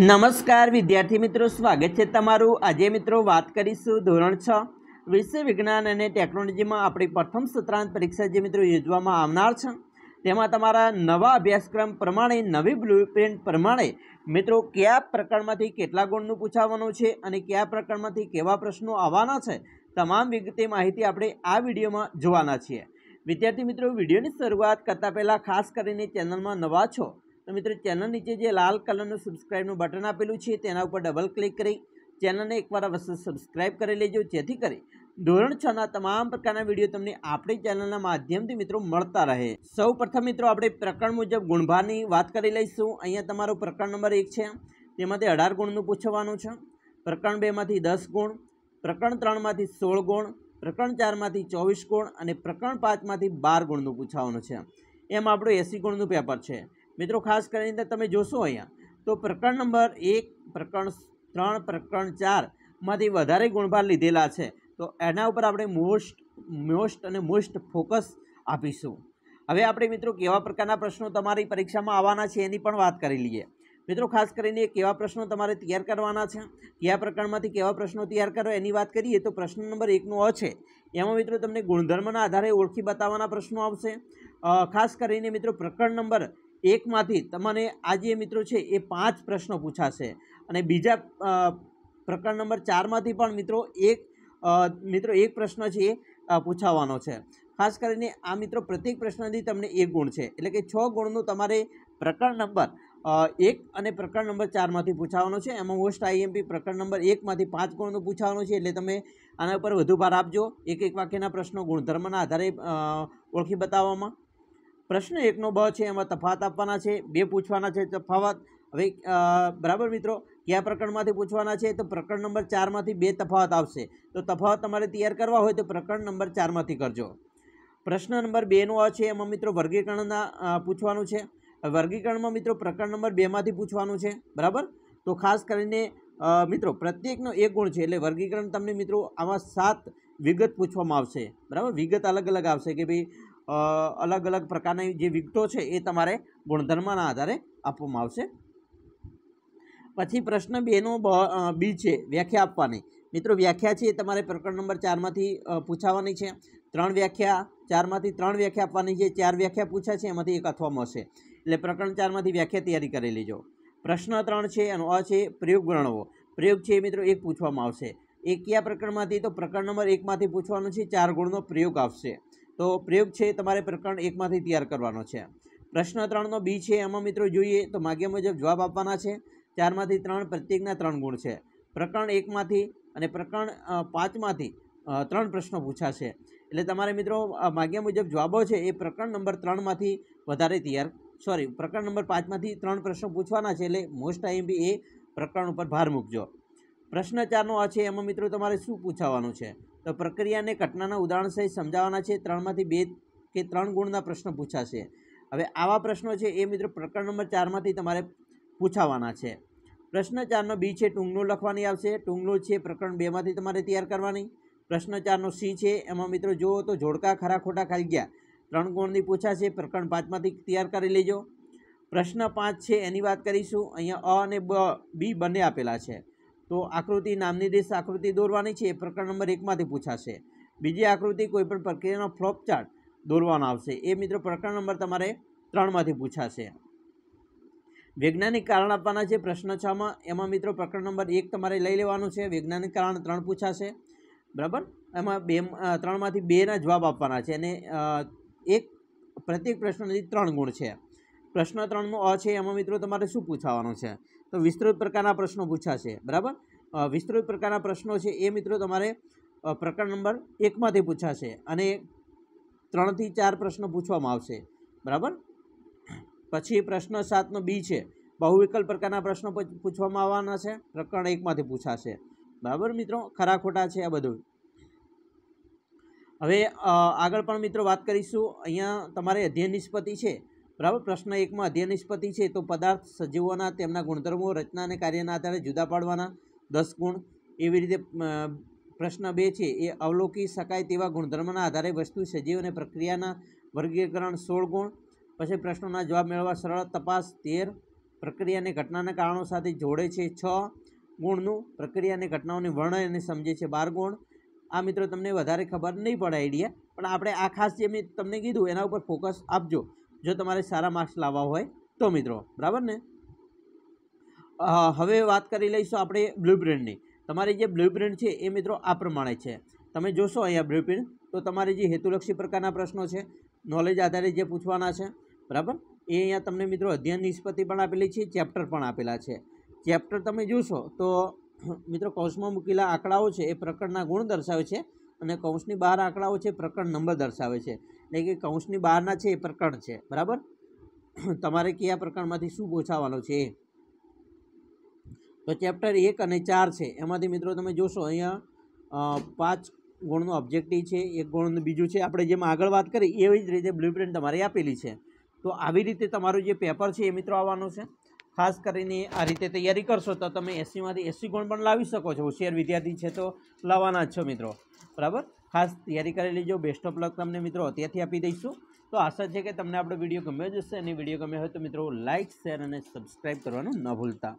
નમસ્કાર વિદ્યાર્થી મિત્રો સ્વાગત છે તમારું આજે મિત્રો વાત કરીશું ધોરણ છ વિશ્વ વિજ્ઞાન અને ટેકનોલોજીમાં આપણી પ્રથમ સત્રાંત પરીક્ષા જે મિત્રો યોજવામાં આવનાર છે તેમાં તમારા નવા અભ્યાસક્રમ પ્રમાણે નવી બ્લુ પ્રમાણે મિત્રો કયા પ્રકરણમાંથી કેટલા ગુણનું પૂછાવાનું છે અને કયા પ્રકરણમાંથી કેવા પ્રશ્નો આવવાના છે તમામ વિગતે માહિતી આપણે આ વિડીયોમાં જોવાના છીએ વિદ્યાર્થી મિત્રો વિડીયોની શરૂઆત કરતાં પહેલાં ખાસ કરીને ચેનલમાં નવા છો મિત્રો ચેનલ નીચે જે લાલ કલરનું સબસ્ક્રાઇબનું બટન આપેલું છે તેના ઉપર ડબલ ક્લિક કરી ચેનલને એકવાર અવશ્ય સબસ્ક્રાઇબ કરી લેજો જેથી કરી ધોરણ છ ના તમામ પ્રકારના વિડીયો તમને આપણી ચેનલના માધ્યમથી મિત્રો મળતા રહે સૌ પ્રથમ મિત્રો આપણે પ્રકરણ મુજબ ગુણભારની વાત કરી લઈશું અહીંયા તમારો પ્રકરણ નંબર એક છે તેમાંથી અઢાર ગુણનું પૂછવાનું છે પ્રકરણ બેમાંથી દસ ગુણ પ્રકરણ ત્રણમાંથી સોળ ગુણ પ્રકરણ ચારમાંથી ચોવીસ ગુણ અને પ્રકરણ પાંચમાંથી બાર ગુણનું પૂછવાનું છે એમ આપણું એંસી ગુણનું પેપર છે મિત્રો ખાસ કરીને અંદર તમે જોશો અહીંયા તો પ્રકરણ નંબર એક પ્રકરણ ત્રણ પ્રકરણ ચારમાંથી વધારે ગુણભાર લીધેલા છે તો એના ઉપર આપણે મોસ્ટ મોસ્ટ અને મોસ્ટ ફોકસ આપીશું હવે આપણે મિત્રો કેવા પ્રકારના પ્રશ્નો તમારી પરીક્ષામાં આવવાના છે એની પણ વાત કરી લઈએ મિત્રો ખાસ કરીને કેવા પ્રશ્નો તમારે તૈયાર કરવાના છે કયા પ્રકરણમાંથી કેવા પ્રશ્નો તૈયાર કરો એની વાત કરીએ તો પ્રશ્ન નંબર એકનો અ છે એમાં મિત્રો તમને ગુણધર્મના આધારે ઓળખી બતાવવાના પ્રશ્નો આવશે ખાસ કરીને મિત્રો પ્રકરણ નંબર એકમાંથી તમને આ જે મિત્રો છે એ પાંચ પ્રશ્નો પૂછાશે અને બીજા પ્રકરણ નંબર ચારમાંથી પણ મિત્રો એક મિત્રો એક પ્રશ્ન છે એ પૂછાવાનો છે ખાસ કરીને આ મિત્રો પ્રત્યેક પ્રશ્નથી તમને એક ગુણ છે એટલે કે છ ગુણનું તમારે પ્રકરણ નંબર એક અને પ્રકરણ નંબર ચારમાંથી પૂછાવાનો છે એમાં મોસ્ટ આઈએમપી પ્રકરણ નંબર એકમાંથી પાંચ ગુણનું પૂછાવાનું છે એટલે તમે આના ઉપર વધુ ભાર આપજો એક એક વાક્યના પ્રશ્નો ગુણધર્મના આધારે ઓળખી બતાવવામાં પ્રશ્ન એકનો બ છે એમાં તફાત આપવાના છે બે પૂછવાના છે તફાવત હવે બરાબર મિત્રો કયા પ્રકરણમાંથી પૂછવાના છે તો પ્રકરણ નંબર ચારમાંથી બે તફાવત આવશે તો તફાવત તમારે તૈયાર કરવા હોય તો પ્રકરણ નંબર ચારમાંથી કરજો પ્રશ્ન નંબર બેનો આ છે એમાં મિત્રો વર્ગીકરણના પૂછવાનું છે વર્ગીકરણમાં મિત્રો પ્રકરણ નંબર બેમાંથી પૂછવાનું છે બરાબર તો ખાસ કરીને મિત્રો પ્રત્યેકનો એક ગુણ છે એટલે વર્ગીકરણ તમને મિત્રો આમાં સાત વિગત પૂછવામાં આવશે બરાબર વિગત અલગ અલગ આવશે કે ભાઈ અલગ અલગ પ્રકારની જે વિગતો છે એ તમારે ગુણધર્મના આધારે આપવામાં આવશે પછી પ્રશ્ન બેનો બી છે વ્યાખ્યા આપવાની મિત્રો વ્યાખ્યા છે એ તમારે પ્રકરણ નંબર ચારમાંથી પૂછાવાની છે ત્રણ વ્યાખ્યા ચારમાંથી ત્રણ વ્યાખ્યા આપવાની છે ચાર વ્યાખ્યા પૂછા છે એમાંથી એક અથવા મળશે એટલે પ્રકરણ ચારમાંથી વ્યાખ્યા તૈયારી કરી લેજો પ્રશ્ન ત્રણ છે એનો અ છે પ્રયોગ ગણવો પ્રયોગ છે મિત્રો એક પૂછવામાં આવશે એક કયા પ્રકરણમાંથી તો પ્રકરણ નંબર એકમાંથી પૂછવાનું છે ચાર ગુણનો પ્રયોગ આવશે તો પ્રયોગ છે તમારે પ્રકરણ એકમાંથી તૈયાર કરવાનો છે પ્રશ્ન ત્રણનો બી છે એમાં મિત્રો જોઈએ તો માગ્યા મુજબ જવાબ આપવાના છે ચારમાંથી ત્રણ પ્રત્યેકના ત્રણ ગુણ છે પ્રકરણ એકમાંથી અને પ્રકરણ પાંચમાંથી ત્રણ પ્રશ્નો પૂછાશે એટલે તમારે મિત્રો માગ્યા મુજબ જવાબો છે એ પ્રકરણ નંબર ત્રણમાંથી વધારે તૈયાર સોરી પ્રકરણ નંબર પાંચમાંથી ત્રણ પ્રશ્નો પૂછવાના છે એટલે મોસ્ટ ટાઈમ બી એ પ્રકરણ ઉપર ભાર મૂકજો પ્રશ્ન ચારનો આ છે એમાં મિત્રો તમારે શું પૂછાવાનું છે તો પ્રક્રિયાને ઘટનાના ઉદાહરણ સહિત સમજાવવાના છે ત્રણમાંથી બે કે ત્રણ ગુણના પ્રશ્ન પૂછાશે હવે આવા પ્રશ્નો છે એ મિત્રો પ્રકરણ નંબર ચારમાંથી તમારે પૂછાવાના છે પ્રશ્ન ચારનો બી છે ટૂંગનું લખવાની આવશે ટૂંગનું છે પ્રકરણ બેમાંથી તમારે તૈયાર કરવાની પ્રશ્ન ચારનો સી છે એમાં મિત્રો જુઓ તો જોડકા ખરા ખોટા ખાઈ ગયા ત્રણ ગુણની પૂછાશે પ્રકરણ પાંચમાંથી તૈયાર કરી લેજો પ્રશ્ન પાંચ છે એની વાત કરીશું અહીંયા અ અને બ બી બંને આપેલા છે તો આકૃતિ નામની દેશ આકૃતિ દોરવાની છે એ પ્રકરણ નંબર એકમાંથી પૂછાશે બીજી આકૃતિ કોઈપણ પ્રક્રિયાનો ફ્લોપ ચાર્ટ દોરવાનો આવશે એ મિત્રો પ્રકરણ નંબર તમારે ત્રણમાંથી પૂછાશે વૈજ્ઞાનિક કારણ આપવાના છે પ્રશ્ન છમાં એમાં મિત્રો પ્રકરણ નંબર એક તમારે લઈ લેવાનું છે વૈજ્ઞાનિક કારણ ત્રણ પૂછાશે બરાબર એમાં બે ત્રણમાંથી બેના જવાબ આપવાના છે અને એક પ્રત્યેક પ્રશ્નની ત્રણ ગુણ છે પ્રશ્ન ત્રણનો અ છે એમાં મિત્રો તમારે શું પૂછાવાનો છે તો વિસ્તૃત પ્રકારના પ્રશ્નો પૂછાશે બરાબર વિસ્તૃત પ્રકારના પ્રશ્નો છે એ મિત્રો તમારે પ્રકરણ નંબર એકમાંથી પૂછાશે અને ત્રણથી ચાર પ્રશ્નો પૂછવામાં આવશે બરાબર પછી પ્રશ્ન સાતનો બી છે બહુવિકલ્પ પ્રકારના પ્રશ્નો પૂછવામાં આવવાના છે પ્રકરણ એકમાંથી પૂછાશે બરાબર મિત્રો ખરા ખોટા છે આ બધું હવે આગળ પણ મિત્રો વાત કરીશું અહીંયા તમારે અધ્યયન નિષ્પતિ છે બરાબર પ્રશ્ન એકમાં અધ્યય નિષ્પત્તિ છે તો પદાર્થ સજીવોના તેમના ગુણધર્મો રચના અને કાર્યના આધારે જુદા પાડવાના દસ ગુણ એવી રીતે પ્રશ્ન બે છે એ અવલોકી શકાય તેવા ગુણધર્મના આધારે વસ્તુ સજીવ અને પ્રક્રિયાના વર્ગીકરણ સોળ ગુણ પછી પ્રશ્નોના જવાબ મેળવવા સરળ તપાસ તેર પ્રક્રિયાને ઘટનાના કારણો સાથે જોડે છે છ ગુણનું પ્રક્રિયાને ઘટનાઓને વર્ણન અને સમજે છે બાર ગુણ આ મિત્રો તમને વધારે ખબર નહીં પડે આઈડિયા પણ આપણે આ ખાસ જે મેં તમને કીધું એના ઉપર ફોકસ આપજો જો તમારે સારા માર્ક્સ લાવવા હોય તો મિત્રો બરાબર ને હવે વાત કરી લઈશું આપણે બ્લુ પ્રિન્ટની તમારી જે બ્લુ પ્રિન્ટ છે એ મિત્રો આ પ્રમાણે છે તમે જોશો અહીંયા બ્લુ પ્રિન્ટ તો તમારે જે હેતુલક્ષી પ્રકારના પ્રશ્નો છે નોલેજ આધારે જે પૂછવાના છે બરાબર એ અહીંયા તમને મિત્રો અધ્યયન નિષ્પતિ પણ આપેલી છે ચેપ્ટર પણ આપેલા છે ચેપ્ટર તમે જોશો તો મિત્રો કૌશમાં મૂકેલા આંકડાઓ છે એ પ્રકરણના ગુણ દર્શાવે છે અને કૌંસની બહાર આંકડાઓ છે પ્રકરણ નંબર દર્શાવે છે એટલે કે કૌંસની બહારના છે એ પ્રકરણ છે બરાબર તમારે કયા પ્રકરણમાંથી શું પૂછાવાનો છે તો ચેપ્ટર એક અને ચાર છે એમાંથી મિત્રો તમે જોશો અહીંયા પાંચ ગુણનું ઓબ્જેક્ટિવ છે એક ગુણનું બીજું છે આપણે જેમ આગળ વાત કરી એવી જ રીતે બ્લુપ્રિન્ટ તમારે આપેલી છે તો આવી રીતે તમારું જે પેપર છે એ મિત્રો આવવાનું છે ખાસ કરીને આ રીતે તૈયારી કરશો તો તમે એસીમાંથી એસી ગુણ પણ લાવી શકો છો હોશિયાર વિદ્યાર્થી છે તો લાવવાના જ છો મિત્રો બરાબર ખાસ તૈયારી કરી લેજો બેસ્ટ ઓફ લક તમને મિત્રો અત્યારથી આપી દઈશું તો આશા છે કે તમને આપણો વિડીયો ગમ્યો જ હશે અને વિડીયો ગમ્યો હોય તો મિત્રો લાઇક શેર અને સબસ્ક્રાઈબ કરવાનું ન ભૂલતા